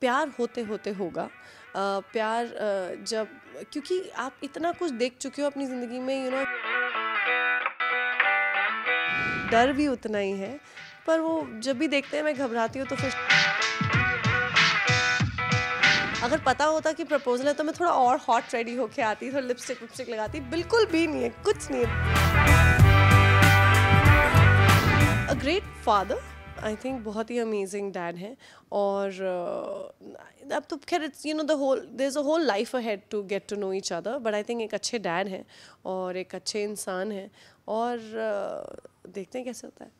प्यार होते होते होगा प्यार जब क्योंकि आप इतना कुछ देख चुके हो अपनी ज़िंदगी में यू नो डर भी उतना ही है पर वो जब भी देखते हैं मैं घबराती हूँ तो फिर अगर पता होता कि प्रपोजल है तो मैं थोड़ा और हॉट रेडी होके आती थोड़ा लिपस्टिक विपस्टिक लगाती बिल्कुल भी नहीं है कुछ नहीं है a great father I think बहुत ही अमेजिंग डैड हैं और अब तो खैर it's you know the whole there is a whole life a to get to know each other but I think एक अच्छे डैड हैं और एक अच्छे इंसान हैं और uh, देखते हैं कैसे होता है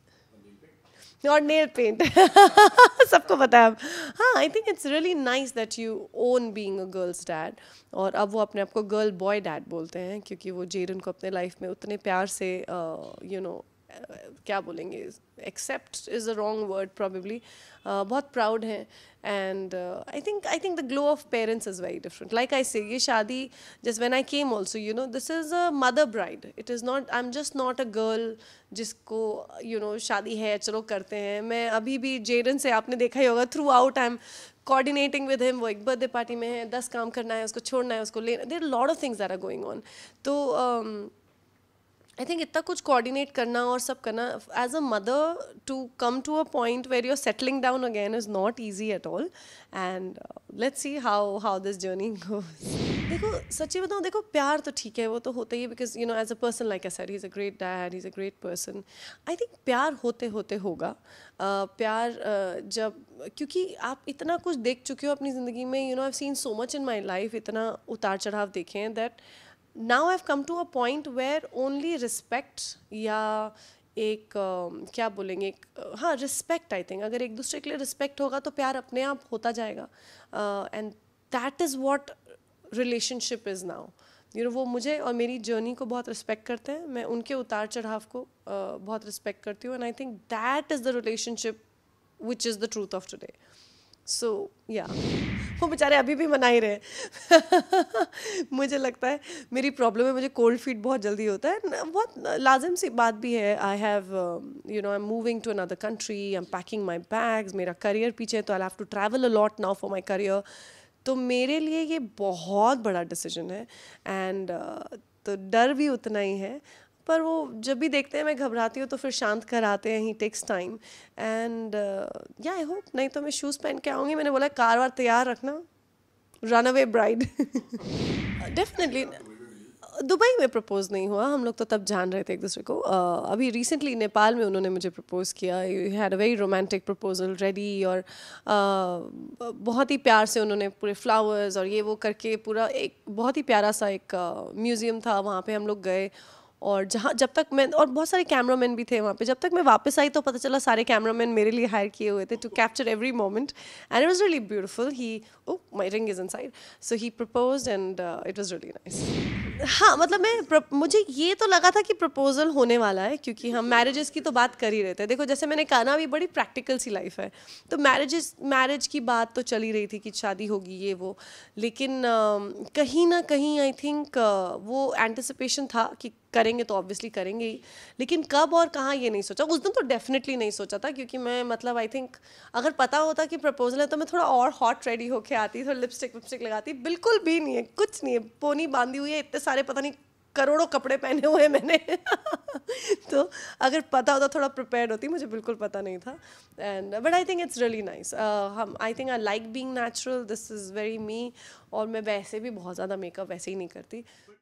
और नेल पेंट सबको पता है हाँ I think it's really nice that you own being a girls dad और अब वो अपने आप को गर्ल बॉय डैड बोलते हैं क्योंकि वो जेरन को अपने लाइफ में उतने प्यार से you uh, no you know, क्या बोलेंगे except is a wrong word probably बहुत प्राउड हैं and I think I think the glow of parents is very different like I say ये शादी just when I came also you know this is a mother bride it is not I am just not a girl जिसको you know शादी है चलो करते हैं मैं अभी भी जेडन से आपने देखा ही होगा throughout I am coordinating with him वो एक बर्थडे पार्टी में है दस काम करना है उसको छोड़ना है उसको लेना there lord of things are going on तो um, आई थिंक इतना कुछ कोऑर्डिनेट करना और सब करना as a mother to come to a point where you're settling down again is not easy at all and let's see how how this journey देखो सच्ची बताऊँ देखो प्यार तो ठीक है वो तो होता ही है because you know as a person like a sir is a great dad is a great person I think प्यार होते होते होगा uh, प्यार uh, जब क्योंकि आप इतना कुछ देख चुके हो अपनी ज़िंदगी में you know I seen so much in my life इतना उतार चढ़ाव देखे हैं that now have come to a point where only respect या एक uh, क्या बोलेंगे एक uh, हाँ रिस्पेक्ट आई थिंक अगर एक दूसरे के लिए रिस्पेक्ट होगा तो प्यार अपने आप होता जाएगा and that is what relationship is now you know वो मुझे और मेरी जर्नी को बहुत रिस्पेक्ट करते हैं मैं उनके उतार चढ़ाव को uh, बहुत रिस्पेक्ट करती हूँ and I think that is the relationship which is the truth of today so या वो बेचारे अभी भी मना ही रहे मुझे लगता है मेरी प्रॉब्लम है मुझे कोल्ड फीट बहुत जल्दी होता है बहुत लाजम सी बात भी है I have you know I am moving to another country I am packing my bags मेरा करियर पीछे तो I have to travel a lot now for my career तो मेरे लिए ये बहुत बड़ा डिसीजन है एंड uh, तो डर भी उतना ही है पर वो जब भी देखते हैं मैं घबराती हूँ तो फिर शांत कराते हैं ही टेक्स टाइम एंड या आई होप नहीं तो मैं शूज़ पहन के आऊँगी मैंने बोला कार वार तैयार रखना run away bride definitely Dubai में प्रपोज़ नहीं हुआ हम लोग तो तब जान रहे थे एक दूसरे को uh, अभी रिसेंटली नेपाल में उन्होंने मुझे प्रपोज़ किया you had a very romantic proposal ready और uh, बहुत ही प्यार से उन्होंने पूरे फ्लावर्स और ये वो करके पूरा एक बहुत ही प्यारा सा एक म्यूज़ियम uh, था वहाँ पे हम लोग गए और जहाँ जब तक मैं और बहुत सारे कैमरामैन भी थे वहाँ पे जब तक मैं वापस आई तो पता चला सारे कैमरामैन मेरे लिए हायर किए हुए थे to capture every moment and it was really beautiful he oh my ring is inside so he propose and it was really nice हाँ मतलब मैं मुझे ये तो लगा था कि प्रपोजल होने वाला है क्योंकि हम मैरिजेस की तो बात कर ही रहे थे देखो जैसे मैंने कहा ना अभी बड़ी प्रैक्टिकल सी लाइफ है तो मैरिजेस मैरिज की बात तो चली रही थी कि शादी होगी ये वो लेकिन uh, कहीं ना कहीं आई थिंक uh, वो एंटिसिपेशन था कि करेंगे तो ऑब्वियसली करेंगे ही लेकिन कब और कहाँ ये नहीं सोचा उस दिन तो डेफिनेटली नहीं सोचा था क्योंकि मैं मतलब आई थिंक अगर पता होता कि प्रपोजल है तो मैं थोड़ा और हॉट रेडी होके आती थोड़ा लिपस्टिक विपस्टिक लगाती बिल्कुल भी नहीं है कुछ नहीं है पोनी बांधी हुई है इतने सारे पता नहीं करोड़ों कपड़े पहने हुए हैं मैंने तो अगर पता होता थोड़ा प्रिपेयर होती मुझे बिल्कुल पता नहीं था and but I think it's really nice hmm I think I like being natural this is very me और मैं वैसे भी बहुत ज़्यादा मेकअप वैसे ही नहीं करती